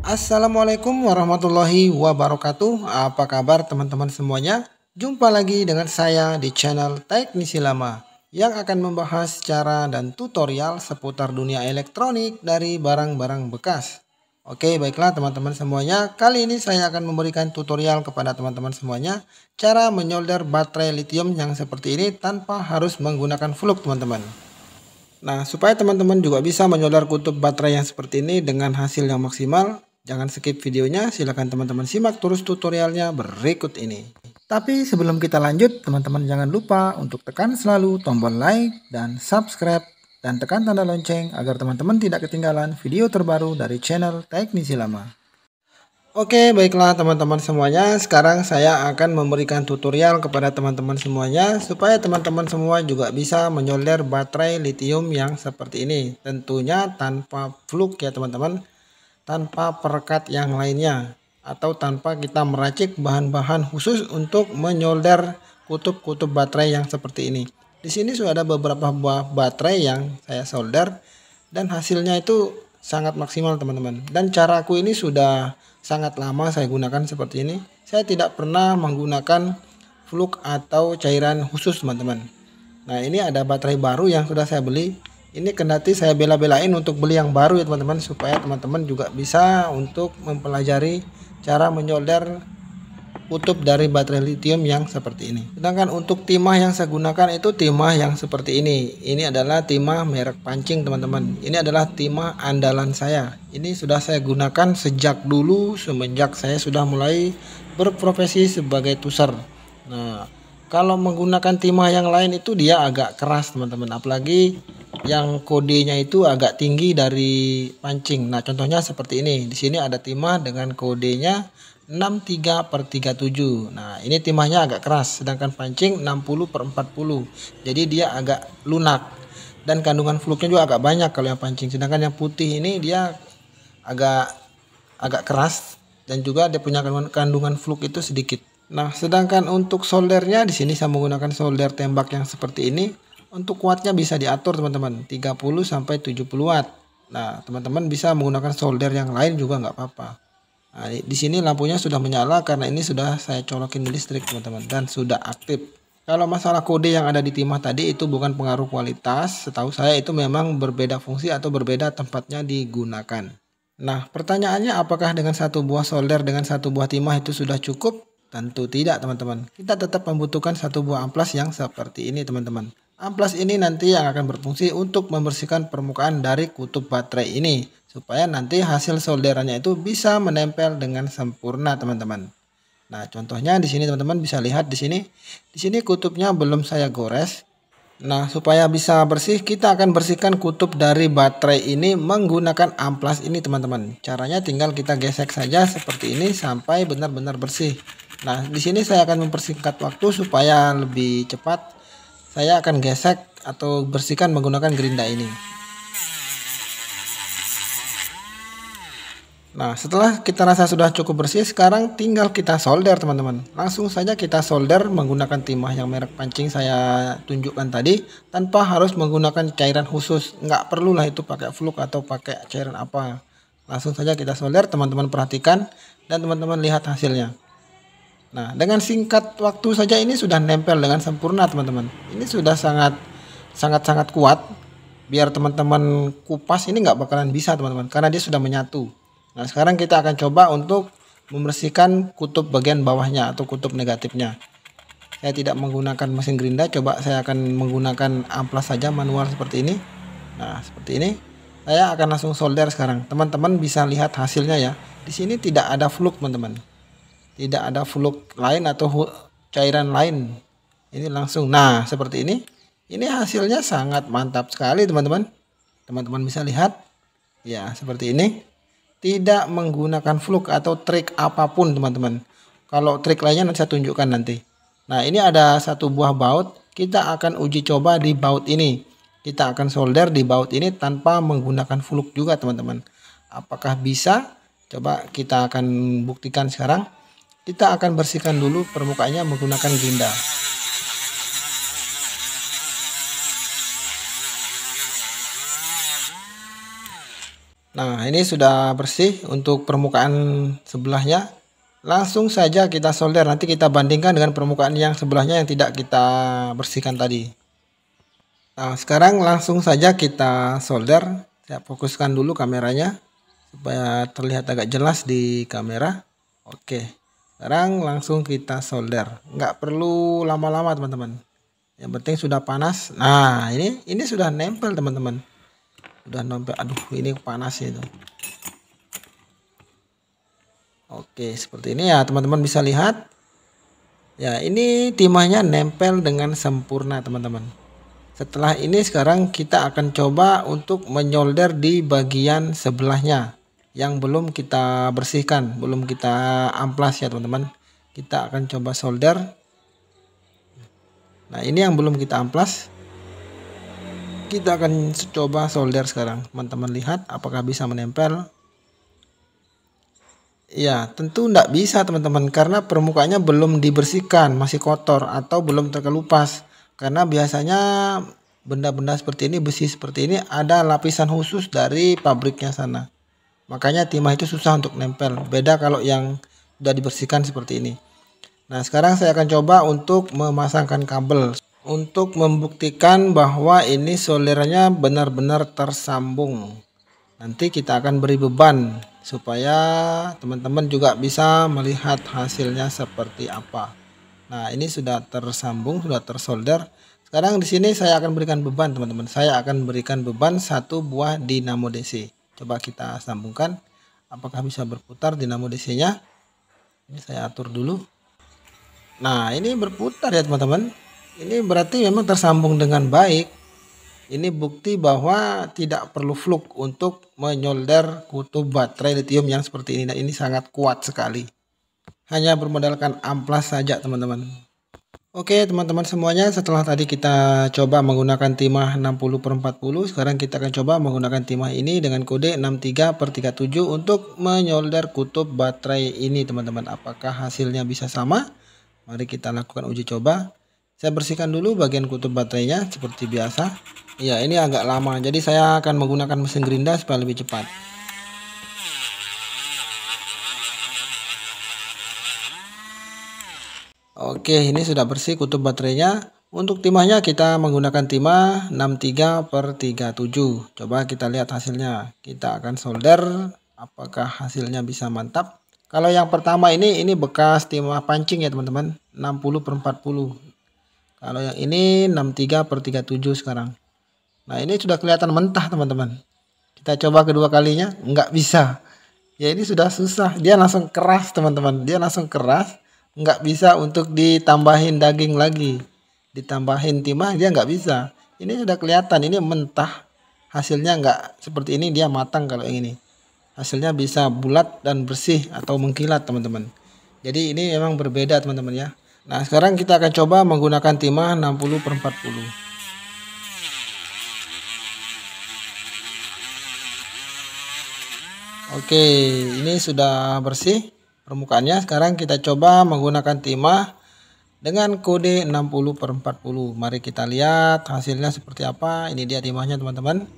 Assalamualaikum warahmatullahi wabarakatuh Apa kabar teman-teman semuanya Jumpa lagi dengan saya di channel Teknisi Lama Yang akan membahas cara dan tutorial seputar dunia elektronik dari barang-barang bekas Oke baiklah teman-teman semuanya Kali ini saya akan memberikan tutorial kepada teman-teman semuanya Cara menyolder baterai lithium yang seperti ini tanpa harus menggunakan fluk teman-teman Nah, supaya teman-teman juga bisa menyodar kutub baterai yang seperti ini dengan hasil yang maksimal, jangan skip videonya, silahkan teman-teman simak terus tutorialnya berikut ini. Tapi sebelum kita lanjut, teman-teman jangan lupa untuk tekan selalu tombol like dan subscribe dan tekan tanda lonceng agar teman-teman tidak ketinggalan video terbaru dari channel Teknisi Lama. Oke baiklah teman-teman semuanya sekarang saya akan memberikan tutorial kepada teman-teman semuanya supaya teman-teman semua juga bisa menyolder baterai lithium yang seperti ini tentunya tanpa fluk ya teman-teman tanpa perekat yang lainnya atau tanpa kita meracik bahan-bahan khusus untuk menyolder kutub-kutub baterai yang seperti ini di sini sudah ada beberapa buah baterai yang saya solder dan hasilnya itu sangat maksimal teman-teman dan caraku ini sudah sangat lama saya gunakan seperti ini saya tidak pernah menggunakan fluk atau cairan khusus teman-teman nah ini ada baterai baru yang sudah saya beli ini kendati saya bela-belain untuk beli yang baru ya teman-teman supaya teman-teman juga bisa untuk mempelajari cara menyolder kutub dari baterai lithium yang seperti ini. Sedangkan untuk timah yang saya gunakan itu timah yang seperti ini. Ini adalah timah merek pancing teman-teman. Ini adalah timah andalan saya. Ini sudah saya gunakan sejak dulu semenjak saya sudah mulai berprofesi sebagai tuser. Nah, kalau menggunakan timah yang lain itu dia agak keras teman-teman. Apalagi yang kodenya itu agak tinggi dari pancing. Nah, contohnya seperti ini. Di sini ada timah dengan kodenya 63 per 37 nah ini timahnya agak keras sedangkan pancing 60 per 40 jadi dia agak lunak dan kandungan fluknya juga agak banyak kalau yang pancing sedangkan yang putih ini dia agak agak keras dan juga dia punya kandungan, fluk itu sedikit nah sedangkan untuk soldernya di sini saya menggunakan solder tembak yang seperti ini untuk kuatnya bisa diatur teman-teman 30 sampai 70 watt nah teman-teman bisa menggunakan solder yang lain juga nggak apa-apa Nah, di sini lampunya sudah menyala karena ini sudah saya colokin listrik teman-teman dan sudah aktif. Kalau masalah kode yang ada di timah tadi itu bukan pengaruh kualitas, setahu saya itu memang berbeda fungsi atau berbeda tempatnya digunakan. Nah, pertanyaannya apakah dengan satu buah solder dengan satu buah timah itu sudah cukup? Tentu tidak teman-teman. Kita tetap membutuhkan satu buah amplas yang seperti ini teman-teman. Amplas ini nanti yang akan berfungsi untuk membersihkan permukaan dari kutub baterai ini supaya nanti hasil solderannya itu bisa menempel dengan sempurna teman-teman. Nah, contohnya di sini teman-teman bisa lihat di sini. Di sini kutubnya belum saya gores. Nah, supaya bisa bersih kita akan bersihkan kutub dari baterai ini menggunakan amplas ini teman-teman. Caranya tinggal kita gesek saja seperti ini sampai benar-benar bersih. Nah, di sini saya akan mempersingkat waktu supaya lebih cepat saya akan gesek atau bersihkan menggunakan gerinda ini. Nah, setelah kita rasa sudah cukup bersih, sekarang tinggal kita solder, teman-teman. Langsung saja kita solder menggunakan timah yang merek pancing saya tunjukkan tadi, tanpa harus menggunakan cairan khusus. Nggak perlulah itu pakai fluk atau pakai cairan apa. Langsung saja kita solder, teman-teman perhatikan, dan teman-teman lihat hasilnya. Nah, dengan singkat waktu saja ini sudah nempel dengan sempurna, teman-teman. Ini sudah sangat sangat sangat kuat. Biar teman-teman kupas ini nggak bakalan bisa, teman-teman, karena dia sudah menyatu. Nah, sekarang kita akan coba untuk membersihkan kutub bagian bawahnya atau kutub negatifnya. Saya tidak menggunakan mesin gerinda, coba saya akan menggunakan amplas saja manual seperti ini. Nah, seperti ini. Saya akan langsung solder sekarang. Teman-teman bisa lihat hasilnya ya. Di sini tidak ada fluk, teman-teman tidak ada fluk lain atau cairan lain ini langsung nah seperti ini ini hasilnya sangat mantap sekali teman-teman teman-teman bisa lihat ya seperti ini tidak menggunakan fluk atau trik apapun teman-teman kalau trik lainnya nanti saya tunjukkan nanti nah ini ada satu buah baut kita akan uji coba di baut ini kita akan solder di baut ini tanpa menggunakan fluk juga teman-teman apakah bisa coba kita akan buktikan sekarang kita akan bersihkan dulu permukaannya menggunakan ganda. Nah, ini sudah bersih untuk permukaan sebelahnya. Langsung saja kita solder. Nanti kita bandingkan dengan permukaan yang sebelahnya yang tidak kita bersihkan tadi. Nah, sekarang langsung saja kita solder. Saya fokuskan dulu kameranya supaya terlihat agak jelas di kamera. Oke sekarang langsung kita solder nggak perlu lama-lama teman-teman yang penting sudah panas nah ini ini sudah nempel teman-teman sudah nempel aduh ini panas ya itu oke seperti ini ya teman-teman bisa lihat ya ini timahnya nempel dengan sempurna teman-teman setelah ini sekarang kita akan coba untuk menyolder di bagian sebelahnya yang belum kita bersihkan belum kita amplas ya teman-teman kita akan coba solder nah ini yang belum kita amplas kita akan coba solder sekarang teman-teman lihat apakah bisa menempel ya tentu tidak bisa teman-teman karena permukaannya belum dibersihkan masih kotor atau belum terkelupas karena biasanya benda-benda seperti ini besi seperti ini ada lapisan khusus dari pabriknya sana Makanya timah itu susah untuk nempel. Beda kalau yang sudah dibersihkan seperti ini. Nah, sekarang saya akan coba untuk memasangkan kabel untuk membuktikan bahwa ini soldernya benar-benar tersambung. Nanti kita akan beri beban supaya teman-teman juga bisa melihat hasilnya seperti apa. Nah, ini sudah tersambung, sudah tersolder. Sekarang di sini saya akan berikan beban, teman-teman. Saya akan berikan beban satu buah dinamo DC. Coba kita sambungkan. Apakah bisa berputar dinamo DC-nya? Ini saya atur dulu. Nah, ini berputar ya teman-teman. Ini berarti memang tersambung dengan baik. Ini bukti bahwa tidak perlu fluk untuk menyolder kutub baterai lithium yang seperti ini. Nah, ini sangat kuat sekali. Hanya bermodalkan amplas saja teman-teman. Oke teman-teman semuanya setelah tadi kita coba menggunakan timah 60 per 40 sekarang kita akan coba menggunakan timah ini dengan kode 63 per 37 untuk menyolder kutub baterai ini teman-teman apakah hasilnya bisa sama mari kita lakukan uji coba saya bersihkan dulu bagian kutub baterainya seperti biasa ya ini agak lama jadi saya akan menggunakan mesin gerinda supaya lebih cepat Oke, ini sudah bersih kutub baterainya. Untuk timahnya kita menggunakan timah 63 per 37. Coba kita lihat hasilnya. Kita akan solder apakah hasilnya bisa mantap. Kalau yang pertama ini, ini bekas timah pancing ya teman-teman. 60 per 40. Kalau yang ini 63 per 37 sekarang. Nah ini sudah kelihatan mentah teman-teman. Kita coba kedua kalinya, Enggak bisa. Ya ini sudah susah. Dia langsung keras teman-teman. Dia langsung keras nggak bisa untuk ditambahin daging lagi ditambahin timah dia nggak bisa ini sudah kelihatan ini mentah hasilnya nggak seperti ini dia matang kalau ini hasilnya bisa bulat dan bersih atau mengkilat teman-teman jadi ini memang berbeda teman-teman ya nah sekarang kita akan coba menggunakan timah 60 per 40 Oke, ini sudah bersih permukaannya. Sekarang kita coba menggunakan timah dengan kode 60 per 40. Mari kita lihat hasilnya seperti apa. Ini dia timahnya teman-teman.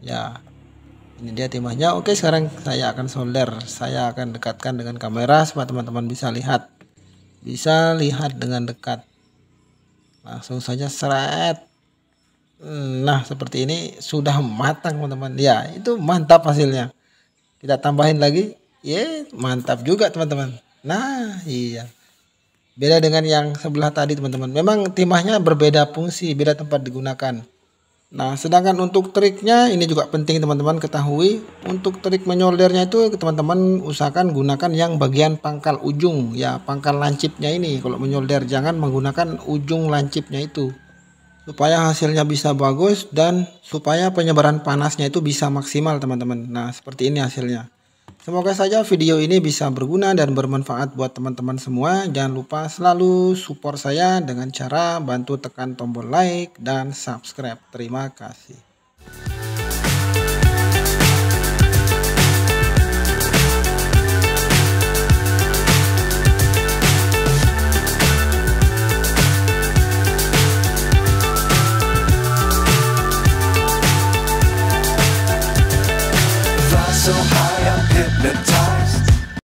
Ya, ini dia timahnya. Oke, sekarang saya akan solder. Saya akan dekatkan dengan kamera supaya teman-teman bisa lihat. Bisa lihat dengan dekat. Langsung saja seret. Nah, seperti ini sudah matang, teman-teman. Ya, itu mantap hasilnya. Kita tambahin lagi Ye, iya, yeah, mantap juga teman-teman. Nah, iya. Beda dengan yang sebelah tadi teman-teman. Memang timahnya berbeda fungsi, beda tempat digunakan. Nah, sedangkan untuk triknya ini juga penting teman-teman ketahui. Untuk trik menyoldernya itu teman-teman usahakan gunakan yang bagian pangkal ujung ya, pangkal lancipnya ini. Kalau menyolder jangan menggunakan ujung lancipnya itu. Supaya hasilnya bisa bagus dan supaya penyebaran panasnya itu bisa maksimal teman-teman. Nah, seperti ini hasilnya. Semoga saja video ini bisa berguna dan bermanfaat buat teman-teman semua. Jangan lupa selalu support saya dengan cara bantu tekan tombol like dan subscribe. Terima kasih.